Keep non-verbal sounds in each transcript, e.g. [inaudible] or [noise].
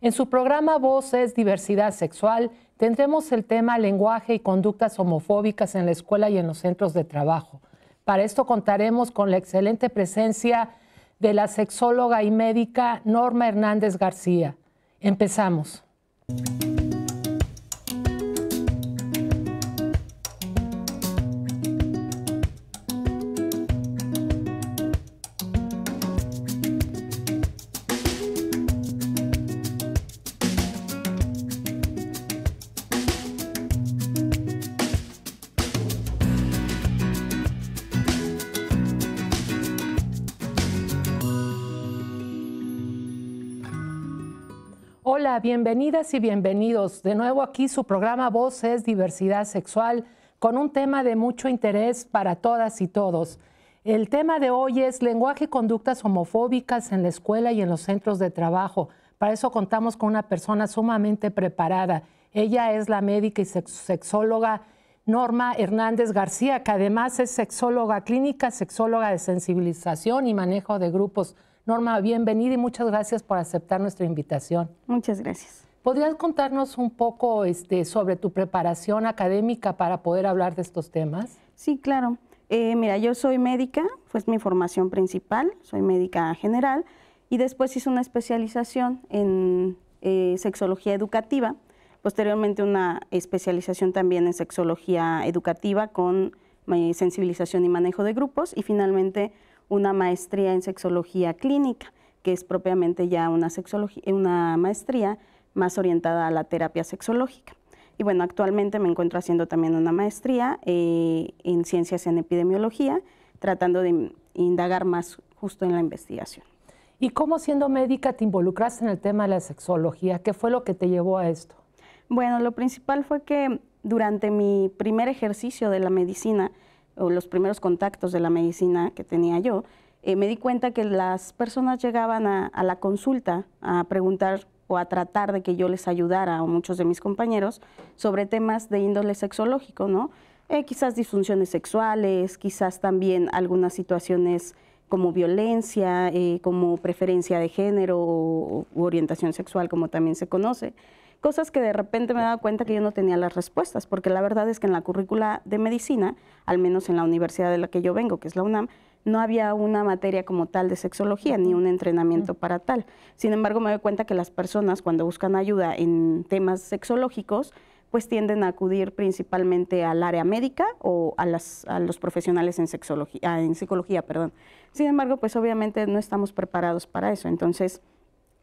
En su programa Voces, Diversidad Sexual, tendremos el tema lenguaje y conductas homofóbicas en la escuela y en los centros de trabajo. Para esto contaremos con la excelente presencia de la sexóloga y médica Norma Hernández García. Empezamos. bienvenidas y bienvenidos. De nuevo aquí su programa voz es Diversidad Sexual con un tema de mucho interés para todas y todos. El tema de hoy es lenguaje y conductas homofóbicas en la escuela y en los centros de trabajo. Para eso contamos con una persona sumamente preparada. Ella es la médica y sexóloga Norma Hernández García, que además es sexóloga clínica, sexóloga de sensibilización y manejo de grupos. Norma, bienvenida y muchas gracias por aceptar nuestra invitación. Muchas gracias. ¿Podrías contarnos un poco este, sobre tu preparación académica para poder hablar de estos temas? Sí, claro. Eh, mira, yo soy médica, fue mi formación principal, soy médica general, y después hice una especialización en eh, sexología educativa, posteriormente una especialización también en sexología educativa con eh, sensibilización y manejo de grupos, y finalmente una maestría en sexología clínica, que es propiamente ya una, una maestría más orientada a la terapia sexológica. Y bueno, actualmente me encuentro haciendo también una maestría eh, en ciencias en epidemiología, tratando de indagar más justo en la investigación. ¿Y cómo siendo médica te involucraste en el tema de la sexología? ¿Qué fue lo que te llevó a esto? Bueno, lo principal fue que durante mi primer ejercicio de la medicina, los primeros contactos de la medicina que tenía yo, eh, me di cuenta que las personas llegaban a, la consulta a preguntar o a tratar de que yo les ayudara, o muchos de mis compañeros, sobre temas de índole sexológico, ¿no? Eh, quizás disfunciones sexuales, quizás también algunas situaciones como violencia, eh, como preferencia de género u o, orientación sexual, como también se conoce cosas que de repente me daba cuenta que yo no tenía las respuestas, porque la verdad es que en la currícula de medicina, al menos en la universidad de la que yo vengo, que es la UNAM, no había una materia como tal de sexología ni un entrenamiento para tal. Sin embargo, me doy cuenta que las personas cuando buscan ayuda en temas sexológicos, pues tienden a acudir principalmente al área médica o a, los profesionales en, sexología, ah, en psicología. Perdón. Sin embargo, pues obviamente no estamos preparados para eso. Entonces,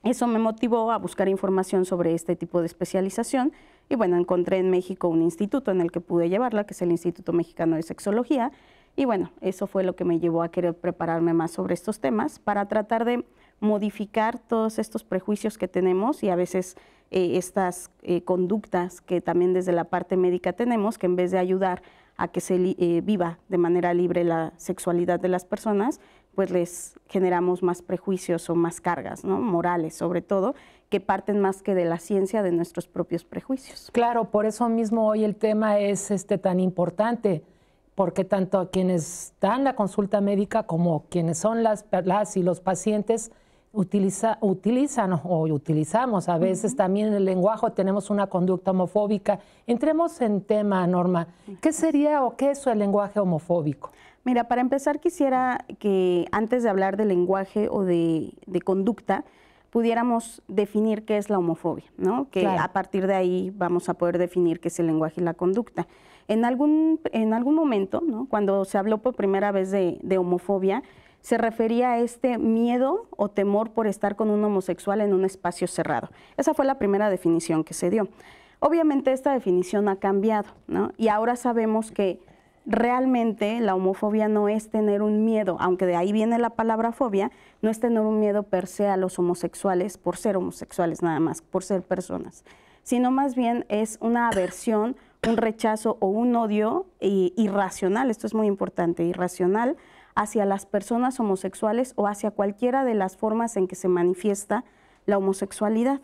eso me motivó a buscar información sobre este tipo de especialización y bueno, encontré en México un instituto en el que pude llevarla, que es el Instituto Mexicano de Sexología, y bueno, eso fue lo que me llevó a querer prepararme más sobre estos temas para tratar de modificar todos estos prejuicios que tenemos y a veces eh, estas eh, conductas que también desde la parte médica tenemos, que en vez de ayudar a que se eh, viva de manera libre la sexualidad de las personas, pues les generamos más prejuicios o más cargas, ¿no? Morales sobre todo, que parten más que de la ciencia de nuestros propios prejuicios. Claro, por eso mismo hoy el tema es este tan importante, porque tanto quienes dan la consulta médica como quienes son las, y los pacientes utilizan o utilizamos a veces también el lenguaje, tenemos una conducta homofóbica. Entremos en tema, Norma. ¿Qué sería o qué es el lenguaje homofóbico? Mira, para empezar quisiera que antes de hablar de lenguaje o de, conducta, pudiéramos definir qué es la homofobia, ¿no? Que a partir de ahí vamos a poder definir qué es el lenguaje y la conducta. En algún, en algún momento, ¿no? cuando se habló por primera vez de, de homofobia, se refería a este miedo o temor por estar con un homosexual en un espacio cerrado. Esa fue la primera definición que se dio. Obviamente esta definición ha cambiado, ¿no? Y ahora sabemos que realmente la homofobia no es tener un miedo, aunque de ahí viene la palabra fobia, no es tener un miedo per se a los homosexuales por ser homosexuales nada más, por ser personas, sino más bien es una aversión, un rechazo o un odio eh, irracional, esto es muy importante, irracional hacia las personas homosexuales o hacia cualquiera de las formas en que se manifiesta la homosexualidad.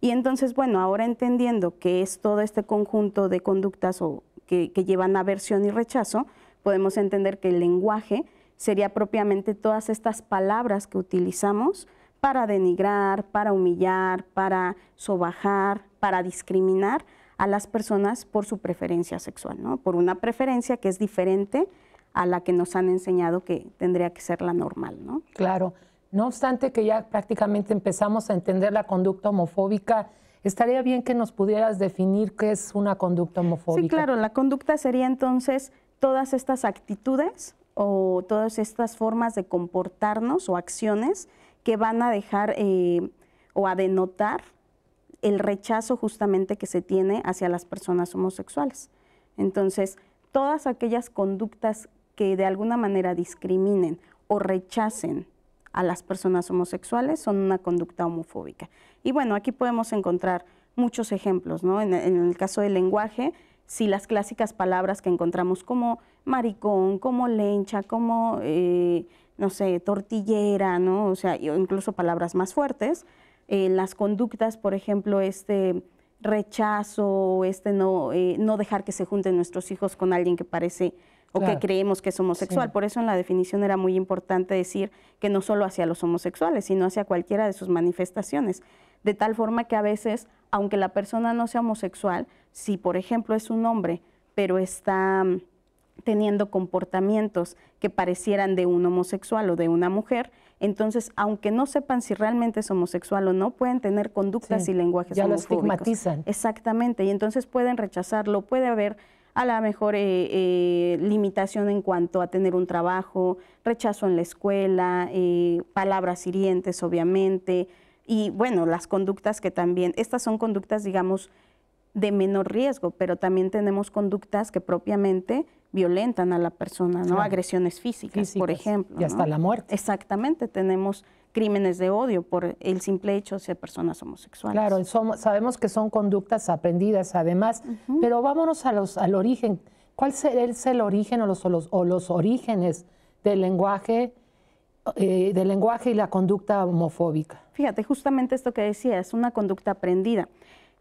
Y entonces, bueno, ahora entendiendo que es todo este conjunto de conductas o que, llevan aversión y rechazo, podemos entender que el lenguaje sería propiamente todas estas palabras que utilizamos para denigrar, para humillar, para sobajar, para discriminar a las personas por su preferencia sexual, ¿no? por una preferencia que es diferente a la que nos han enseñado que tendría que ser la normal. ¿no? Claro, no obstante que ya prácticamente empezamos a entender la conducta homofóbica Estaría bien que nos pudieras definir qué es una conducta homofóbica. Sí, claro, la conducta sería entonces todas estas actitudes o todas estas formas de comportarnos o acciones que van a dejar eh, o a denotar el rechazo justamente que se tiene hacia las personas homosexuales. Entonces, todas aquellas conductas que de alguna manera discriminen o rechacen a las personas homosexuales son una conducta homofóbica. Y bueno, aquí podemos encontrar muchos ejemplos, ¿no? En, el caso del lenguaje, si las clásicas palabras que encontramos como maricón, como lencha, como, eh, no sé, tortillera, ¿no? O sea, incluso palabras más fuertes. Eh, las conductas, por ejemplo, este rechazo, este no, eh, no dejar que se junten nuestros hijos con alguien que parece o que creemos que es homosexual. Por eso en la definición era muy importante decir que no solo hacia los homosexuales, sino hacia cualquiera de sus manifestaciones. De tal forma que a veces, aunque la persona no sea homosexual, si por ejemplo es un hombre, pero está mm, teniendo comportamientos que parecieran de un homosexual o de una mujer, entonces aunque no sepan si realmente es homosexual o no, pueden tener conductas y lenguajes ya Ya lo estigmatizan. Exactamente, y entonces pueden rechazarlo, puede haber a la mejor eh, eh, limitación en cuanto a tener un trabajo, rechazo en la escuela, eh, palabras hirientes, obviamente, y bueno, las conductas que también, estas son conductas, digamos, de menor riesgo, pero también tenemos conductas que propiamente violentan a la persona, ¿no? Agresiones físicas, por ejemplo. Y hasta la muerte. Exactamente, tenemos crímenes de odio por el simple hecho de ser personas homosexuales. Claro, sabemos que son conductas aprendidas además, pero vámonos al origen. ¿Cuál es el origen o los, o los, orígenes del lenguaje? Eh, del lenguaje y la conducta homofóbica. Fíjate, justamente esto que decía, es una conducta aprendida.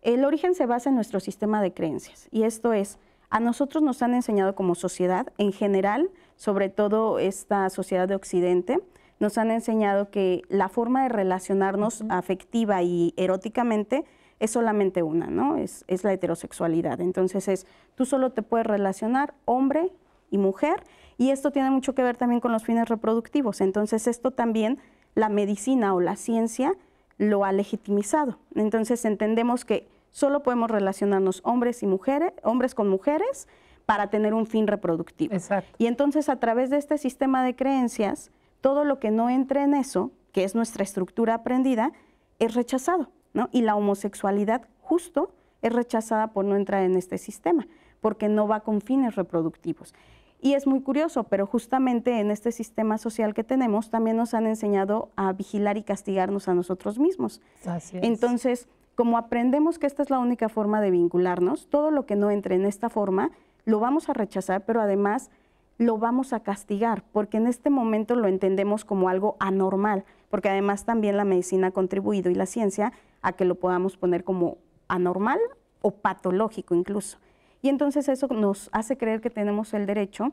El origen se basa en nuestro sistema de creencias y esto es, a nosotros nos han enseñado como sociedad en general, sobre todo esta sociedad de Occidente, nos han enseñado que la forma de relacionarnos afectiva y eróticamente es solamente una, ¿no? Es, la heterosexualidad. Entonces es, tú solo te puedes relacionar hombre y mujer, y esto tiene mucho que ver también con los fines reproductivos. Entonces esto también la medicina o la ciencia lo ha legitimizado. Entonces entendemos que solo podemos relacionarnos hombres y mujeres, hombres con mujeres, para tener un fin reproductivo. Y entonces a través de este sistema de creencias, todo lo que no entre en eso, que es nuestra estructura aprendida, es rechazado, ¿no? Y la homosexualidad justo es rechazada por no entrar en este sistema, porque no va con fines reproductivos. Y es muy curioso, pero justamente en este sistema social que tenemos también nos han enseñado a vigilar y castigarnos a nosotros mismos. Entonces, como aprendemos que esta es la única forma de vincularnos, todo lo que no entre en esta forma lo vamos a rechazar, pero además lo vamos a castigar, porque en este momento lo entendemos como algo anormal, porque además también la medicina ha contribuido y la ciencia a que lo podamos poner como anormal o patológico incluso. Y entonces eso nos hace creer que tenemos el derecho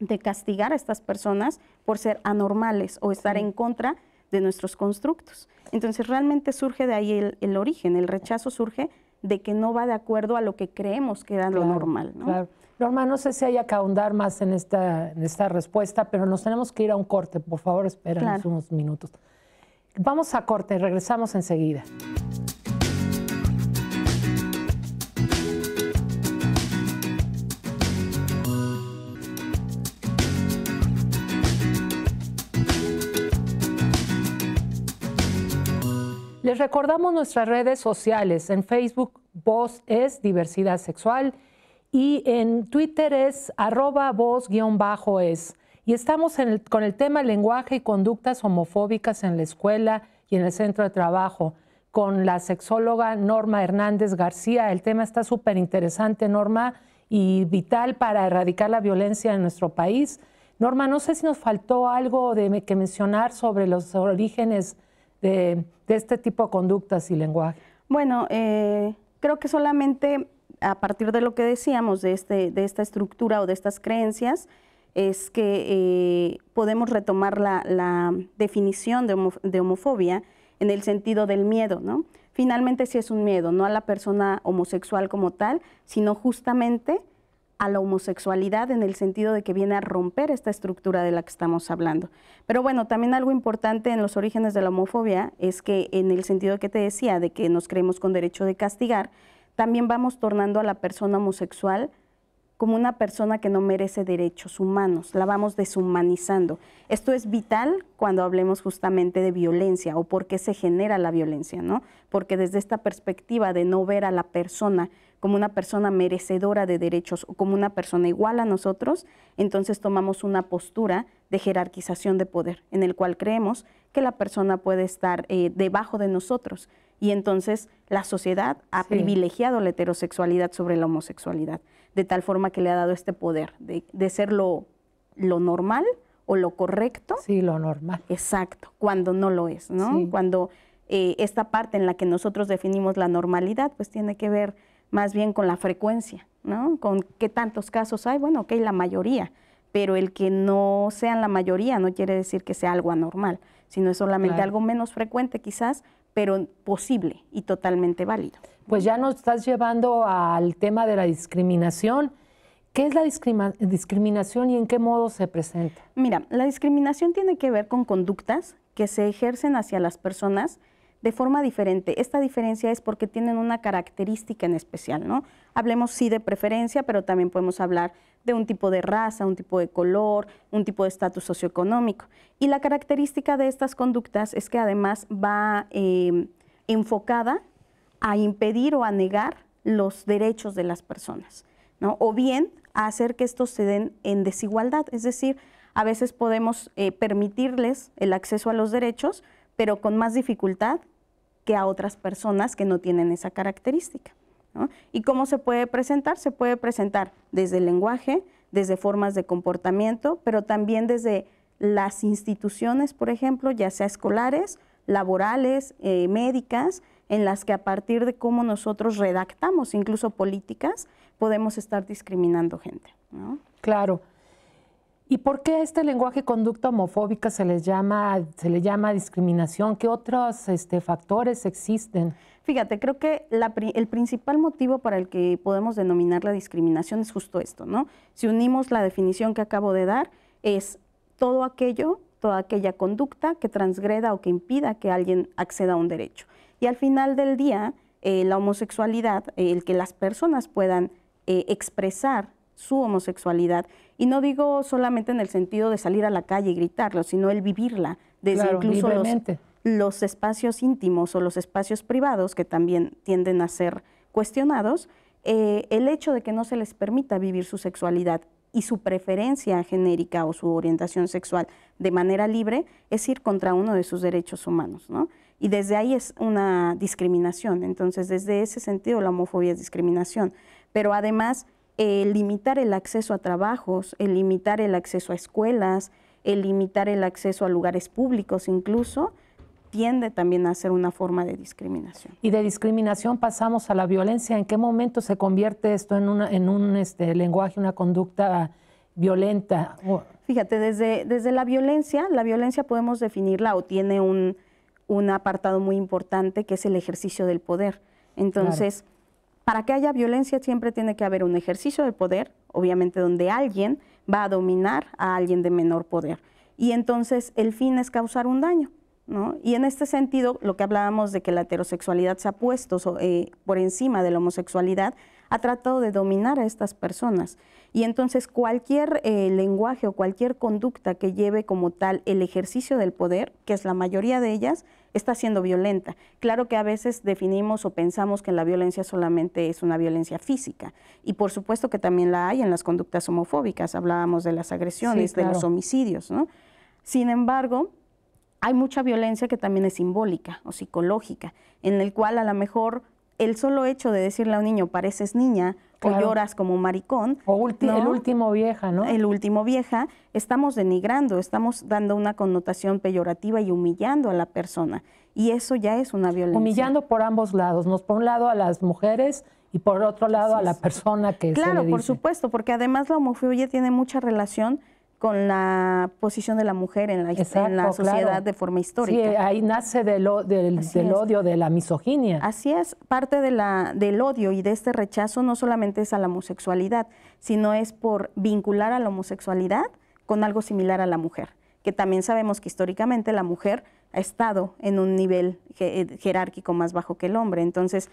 de castigar a estas personas por ser anormales o estar en contra de nuestros constructos. Entonces realmente surge de ahí el origen, el rechazo surge de que no va de acuerdo a lo que creemos que era lo normal. Claro. Norma, no sé si hay que ahondar más en esta, en esta respuesta, pero nos tenemos que ir a un corte. Por favor, espérenos unos minutos. Vamos a corte, regresamos enseguida. Les recordamos nuestras redes sociales. En Facebook, Voz es Diversidad Sexual y en Twitter es arroba voz-es. Y estamos con el tema lenguaje y conductas homofóbicas en la escuela y en el centro de trabajo con la sexóloga Norma Hernández García. El tema está súper interesante, Norma, y vital para erradicar la violencia en nuestro país. Norma, no sé si nos faltó algo de, que mencionar sobre los orígenes de, este tipo de conductas y lenguaje? Bueno, eh, creo que solamente a partir de lo que decíamos, de, este, de esta estructura o de estas creencias, es que eh, podemos retomar la, definición de, de, homofobia en el sentido del miedo, ¿no? Finalmente sí es un miedo, no a la persona homosexual como tal, sino justamente a la homosexualidad en el sentido de que viene a romper esta estructura de la que estamos hablando. Pero bueno, también algo importante en los orígenes de la homofobia es que en el sentido que te decía de que nos creemos con derecho de castigar, también vamos tornando a la persona homosexual como una persona que no merece derechos humanos, la vamos deshumanizando. Esto es vital cuando hablemos justamente de violencia o por qué se genera la violencia, ¿no? Porque desde esta perspectiva de no ver a la persona como una persona merecedora de derechos o como una persona igual a nosotros, entonces tomamos una postura de jerarquización de poder, en el cual creemos que la persona puede estar eh, debajo de nosotros. Y entonces la sociedad ha privilegiado la heterosexualidad sobre la homosexualidad, de tal forma que le ha dado este poder de, ser lo, normal o lo correcto. Sí, lo normal. Exacto, cuando no lo es, ¿no? Cuando eh, esta parte en la que nosotros definimos la normalidad, pues tiene que ver más bien con la frecuencia, ¿no? Con qué tantos casos hay, bueno, ok, la mayoría, pero el que no sean la mayoría no quiere decir que sea algo anormal, sino es solamente algo menos frecuente quizás, pero posible y totalmente válido. Pues ya nos estás llevando al tema de la discriminación. ¿Qué es la discriminación y en qué modo se presenta? Mira, la discriminación tiene que ver con conductas que se ejercen hacia las personas de forma diferente. Esta diferencia es porque tienen una característica en especial, ¿no? Hablemos sí de preferencia, pero también podemos hablar de un tipo de raza, un tipo de color, un tipo de estatus socioeconómico. Y la característica de estas conductas es que además va em, enfocada a impedir o a negar los derechos de las personas, ¿no? O bien a hacer que estos se den en desigualdad, es decir, a veces podemos eh, permitirles el acceso a los derechos, pero con más dificultad que a otras personas que no tienen esa característica. ¿Y cómo se puede presentar? Se puede presentar desde el lenguaje, desde formas de comportamiento, pero también desde las instituciones, por ejemplo, ya sea escolares, laborales, eh, médicas, en las que a partir de cómo nosotros redactamos incluso políticas, podemos estar discriminando gente. Claro. ¿Y por qué este lenguaje conducta homofóbica se llama, se le llama discriminación? ¿Qué otros este, factores existen? Fíjate, creo que el principal motivo para el que podemos denominar la discriminación es justo esto, ¿no? Si unimos la definición que acabo de dar, es todo aquello, toda aquella conducta que transgreda o que impida que alguien acceda a un derecho. Y al final del día, eh, la homosexualidad, eh, el que las personas puedan eh, expresar su homosexualidad. Y no digo solamente en el sentido de salir a la calle y gritarlo, sino el vivirla, desde incluso los, los, espacios íntimos o los espacios privados, que también tienden a ser cuestionados, eh, el hecho de que no se les permita vivir su sexualidad y su preferencia genérica o su orientación sexual de manera libre es ir contra uno de sus derechos humanos, ¿no? Y desde ahí es una discriminación. Entonces, desde ese sentido, la homofobia es discriminación. Pero además, el limitar el acceso a trabajos, el limitar el acceso a escuelas, el limitar el acceso a lugares públicos incluso, tiende también a ser una forma de discriminación. Y de discriminación pasamos a la violencia. ¿En qué momento se convierte esto en, un este, lenguaje, una conducta violenta? Fíjate, desde, la violencia, la violencia podemos definirla o tiene un, apartado muy importante que es el ejercicio del poder. Entonces, para que haya violencia siempre tiene que haber un ejercicio de poder, obviamente donde alguien va a dominar a alguien de menor poder. Y entonces el fin es causar un daño. ¿No? Y en este sentido, lo que hablábamos de que la heterosexualidad se ha puesto eh, por encima de la homosexualidad, ha tratado de dominar a estas personas. Y entonces cualquier eh, lenguaje o cualquier conducta que lleve como tal el ejercicio del poder, que es la mayoría de ellas, está siendo violenta. Claro que a veces definimos o pensamos que la violencia solamente es una violencia física. Y por supuesto que también la hay en las conductas homofóbicas. Hablábamos de las agresiones, de los homicidios. ¿no? Sin embargo, hay mucha violencia que también es simbólica o psicológica, en el cual a lo mejor el solo hecho de decirle a un niño, pareces niña, o lloras como maricón. O el último vieja, ¿no? El último vieja, estamos denigrando, estamos dando una connotación peyorativa y humillando a la persona. Y eso ya es una violencia. Humillando por ambos lados, nos por un lado a las mujeres y por otro lado a la persona que... Claro, se por supuesto, porque además la homofobia tiene mucha relación con la posición de la mujer en la, sociedad de forma histórica. Sí, ahí nace del, odio, de la misoginia. Así es, parte de la, del odio y de este rechazo no solamente es a la homosexualidad, sino es por vincular a la homosexualidad con algo similar a la mujer, que también sabemos que históricamente la mujer ha estado en un nivel eh, jerárquico más bajo que el hombre. Entonces,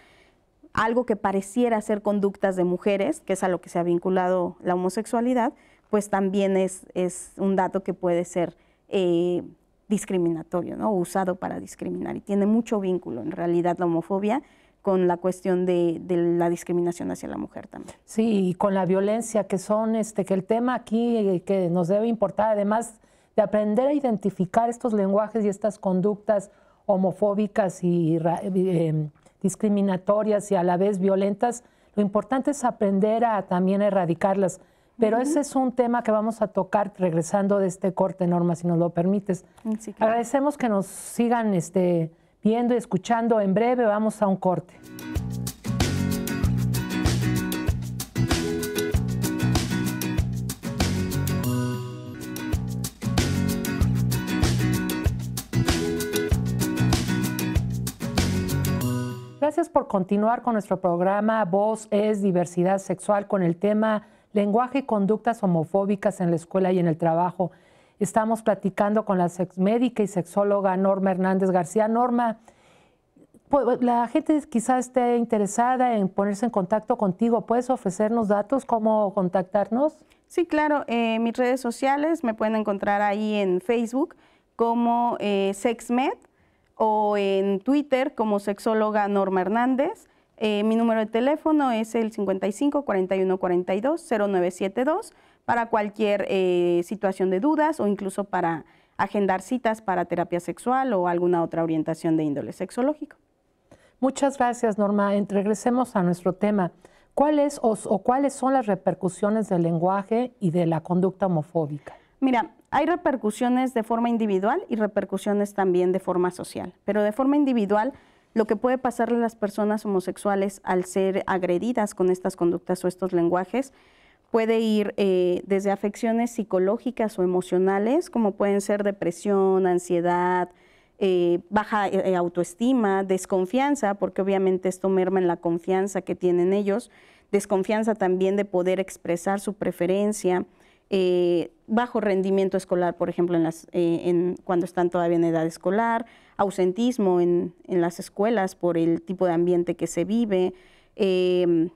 algo que pareciera ser conductas de mujeres, que es a lo que se ha vinculado la homosexualidad, pues también es, un dato que puede ser eh, discriminatorio, ¿no? usado para discriminar. Y tiene mucho vínculo, en realidad, la homofobia con la cuestión de, la discriminación hacia la mujer también. Sí, y con la violencia, que son, este, que el tema aquí eh, que nos debe importar, además de aprender a identificar estos lenguajes y estas conductas homofóbicas y eh, em, discriminatorias y a la vez violentas, lo importante es aprender a también erradicarlas. Pero ese es un tema que vamos a tocar regresando de este corte, Norma, si nos lo permites. Mm, Agradecemos que nos sigan este, viendo y escuchando. En breve vamos a un corte. Gracias por continuar con nuestro programa Voz es Diversidad Sexual con el tema lenguaje y conductas homofóbicas en la escuela y en el trabajo. Estamos platicando con la médica y sexóloga Norma Hernández García. Norma, pues, la gente quizás esté interesada en ponerse en contacto contigo. ¿Puedes ofrecernos datos? ¿Cómo contactarnos? Sí, claro. Eh, mis redes sociales me pueden encontrar ahí en Facebook como eh, SexMed o en Twitter como sexóloga Norma Hernández eh, mi número de teléfono es el 55 41 0972 para cualquier eh, situación de dudas o incluso para agendar citas para terapia sexual o alguna otra orientación de índole sexológico. Muchas gracias, Norma. Regresemos a nuestro tema. o cuáles son las repercusiones del lenguaje y de la conducta homofóbica? Mira, hay repercusiones de forma individual y repercusiones también de forma social, pero de forma individual lo que puede pasarle a las personas homosexuales al ser agredidas con estas conductas o estos lenguajes puede ir eh, desde afecciones psicológicas o emocionales, como pueden ser depresión, ansiedad, eh, baja eh, autoestima, desconfianza, porque obviamente esto merma en la confianza que tienen ellos, desconfianza también de poder expresar su preferencia, eh, bajo rendimiento escolar, por ejemplo, en las, eh, cuando están todavía en edad escolar, ausentismo en, las escuelas por el tipo de ambiente que se vive. Em,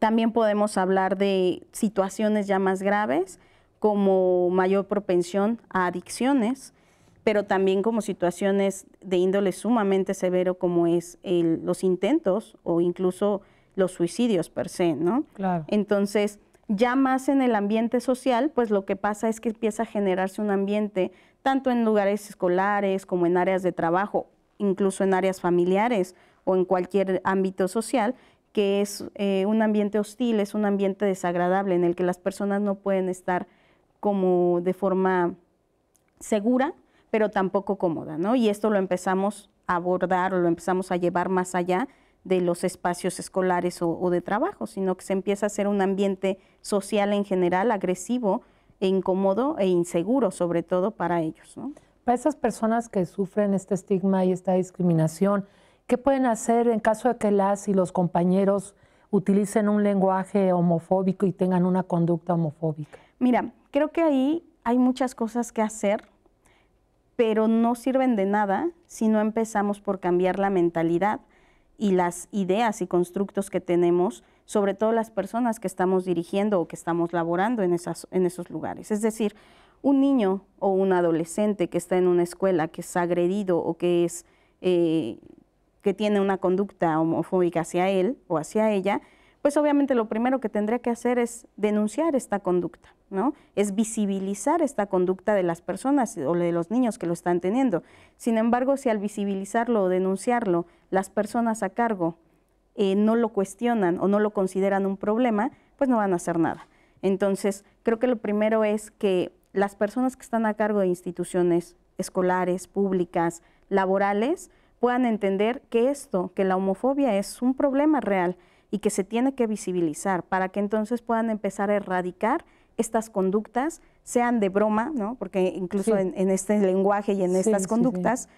también podemos hablar de situaciones ya más graves, como mayor propensión a adicciones, pero también como situaciones de índole sumamente severo como es los intentos o incluso los suicidios per se, ¿no? Claro. Entonces, ya más en el ambiente social, pues lo que pasa es que empieza a generarse un ambiente tanto en lugares escolares como en áreas de trabajo, incluso en áreas familiares o en cualquier ámbito social, que es eh, un ambiente hostil, es un ambiente desagradable en el que las personas no pueden estar como de forma segura, pero tampoco cómoda, ¿no? Y esto lo empezamos a abordar o lo empezamos a llevar más allá de los espacios escolares o, de trabajo, sino que se empieza a hacer un ambiente social en general agresivo e incómodo e inseguro, sobre todo para ellos. Para esas personas que sufren este estigma y esta discriminación, ¿qué pueden hacer en caso de que las y los compañeros utilicen un lenguaje homofóbico y tengan una conducta homofóbica? Mira, creo que ahí hay muchas cosas que hacer, pero no sirven de nada si no empezamos por cambiar la mentalidad y las ideas y constructos que tenemos, sobre todo las personas que estamos dirigiendo o que estamos laborando en, esas, en esos lugares. Es decir, un niño o un adolescente que está en una escuela, que es agredido o que, es, eh, que tiene una conducta homofóbica hacia él o hacia ella, pues obviamente lo primero que tendría que hacer es denunciar esta conducta. ¿no? Es visibilizar esta conducta de las personas o de los niños que lo están teniendo. Sin embargo, si al visibilizarlo o denunciarlo, las personas a cargo eh, no lo cuestionan o no lo consideran un problema, pues no van a hacer nada. Entonces, creo que lo primero es que las personas que están a cargo de instituciones escolares, públicas, laborales, puedan entender que esto, que la homofobia es un problema real y que se tiene que visibilizar para que entonces puedan empezar a erradicar estas conductas sean de broma, ¿no? Porque incluso en, este lenguaje y en estas conductas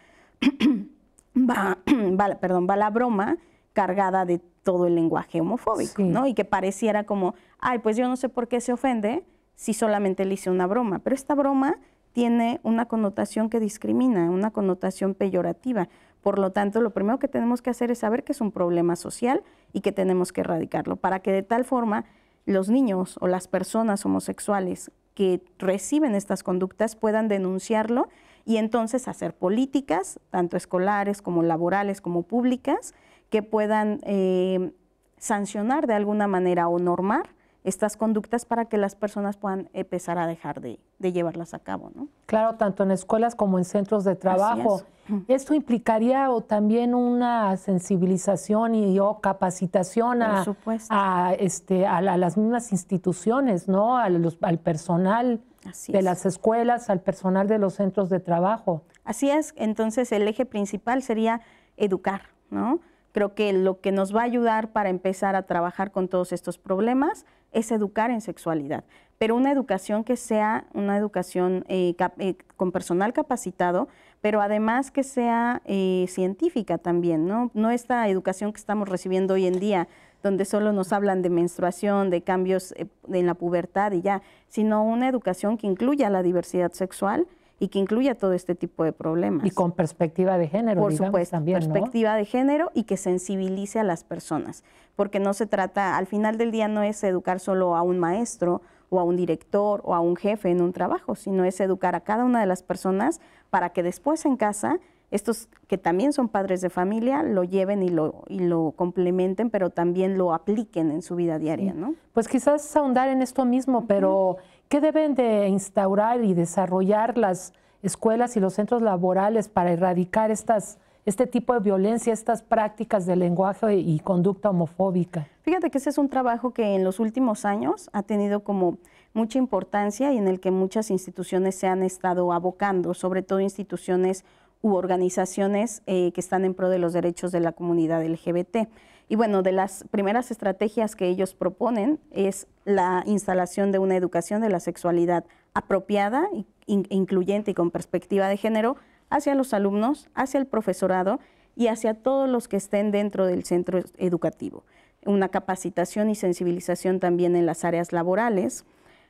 [clears throat] va, [clears throat] perdón, va la broma cargada de todo el lenguaje homofóbico, ¿no? Y que pareciera como, ay, pues yo no sé por qué se ofende si solamente le hice una broma, pero esta broma tiene una connotación que discrimina, una connotación peyorativa. Por lo tanto, lo primero que tenemos que hacer es saber que es un problema social y que tenemos que erradicarlo, para que de tal forma los niños o las personas homosexuales que reciben estas conductas puedan denunciarlo y entonces hacer políticas, tanto escolares como laborales como públicas, que puedan eh, sancionar de alguna manera o normar estas conductas para que las personas puedan empezar a dejar de, llevarlas a cabo. ¿no? Claro, tanto en escuelas como en centros de trabajo. Esto implicaría o también una sensibilización y o capacitación a, a, este, a, las mismas instituciones, ¿no? Al, personal de las escuelas, al personal de los centros de trabajo. Así es, entonces el eje principal sería educar, ¿no? Creo que lo que nos va a ayudar para empezar a trabajar con todos estos problemas es educar en sexualidad, pero una educación que sea una educación eh, eh, con personal capacitado, pero además que sea eh, científica también, ¿no? No esta educación que estamos recibiendo hoy en día, donde solo nos hablan de menstruación, de cambios en la pubertad y ya, sino una educación que incluya la diversidad sexual, y que incluya todo este tipo de problemas. Y con perspectiva de género, por supuesto, también, perspectiva de género y que sensibilice a las personas, porque no se trata, al final del día no es educar solo a un maestro o a un director o a un jefe en un trabajo, sino es educar a cada una de las personas para que después en casa estos que también son padres de familia lo lleven y lo, y lo complementen, pero también lo apliquen en su vida diaria, ¿no? Pues quizás ahondar en esto mismo, pero ¿Qué deben de instaurar y desarrollar las escuelas y los centros laborales para erradicar este tipo de violencia, estas prácticas de lenguaje y conducta homofóbica? Fíjate que ese es un trabajo que en los últimos años ha tenido como mucha importancia y en el que muchas instituciones se han estado abocando, sobre todo instituciones u organizaciones eh, que están en pro de los derechos de la comunidad LGBT. Y bueno, de las primeras estrategias que ellos proponen es la instalación de una educación de la sexualidad apropiada, incluyente y con perspectiva de género hacia los alumnos, hacia el profesorado y hacia todos los que estén dentro del centro educativo. Una capacitación y sensibilización también en las áreas laborales,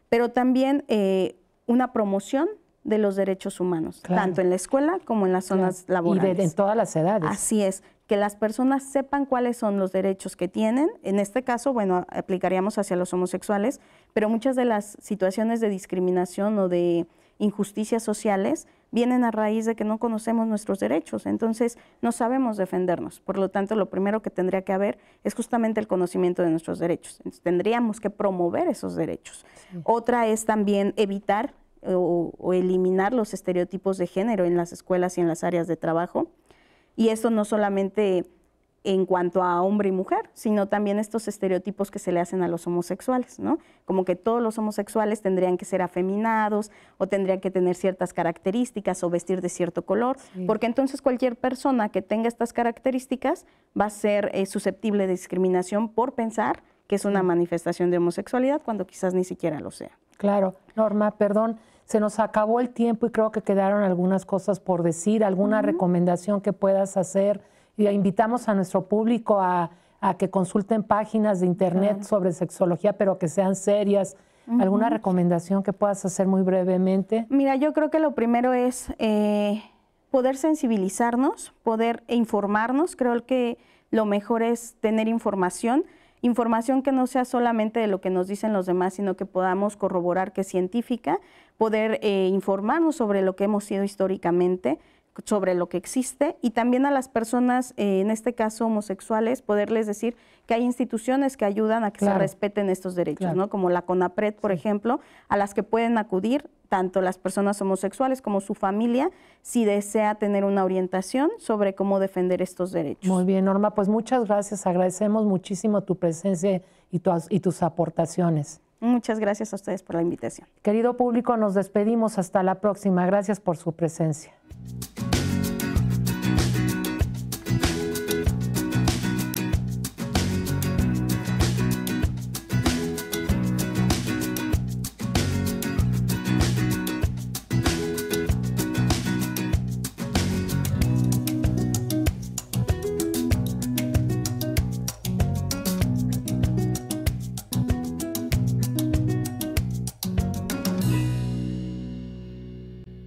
pero también eh, una promoción de los derechos humanos, tanto en la escuela como en las zonas laborales. Y en todas las edades. Así es que las personas sepan cuáles son los derechos que tienen. En este caso, bueno, aplicaríamos hacia los homosexuales, pero muchas de las situaciones de discriminación o de injusticias sociales vienen a raíz de que no conocemos nuestros derechos, entonces no sabemos defendernos. Por lo tanto, lo primero que tendría que haber es justamente el conocimiento de nuestros derechos. Entonces, tendríamos que promover esos derechos. Otra es también evitar o eliminar los estereotipos de género en las escuelas y en las áreas de trabajo y eso no solamente en cuanto a hombre y mujer, sino también estos estereotipos que se le hacen a los homosexuales, ¿no? Como que todos los homosexuales tendrían que ser afeminados o tendrían que tener ciertas características o vestir de cierto color, porque entonces cualquier persona que tenga estas características va a ser eh, susceptible de discriminación por pensar que es una manifestación de homosexualidad cuando quizás ni siquiera lo sea. Claro, Norma, perdón, se nos acabó el tiempo y creo que quedaron algunas cosas por decir, alguna recomendación que puedas hacer. Y invitamos a nuestro público a, que consulten páginas de internet sobre sexología, pero que sean serias. ¿Alguna recomendación que puedas hacer muy brevemente? Mira, yo creo que lo primero es eh, poder sensibilizarnos, poder informarnos. Creo que lo mejor es tener información información que no sea solamente de lo que nos dicen los demás, sino que podamos corroborar que es científica, poder eh, informarnos sobre lo que hemos sido históricamente, sobre lo que existe y también a las personas, eh, en este caso homosexuales, poderles decir que hay instituciones que ayudan a que se respeten estos derechos, ¿no? Como la CONAPRED, por ejemplo, a las que pueden acudir tanto las personas homosexuales como su familia si desea tener una orientación sobre cómo defender estos derechos. Muy bien, Norma, pues muchas gracias, agradecemos muchísimo tu presencia y, y tus aportaciones. Muchas gracias a ustedes por la invitación. Querido público, nos despedimos hasta la próxima. Gracias por su presencia.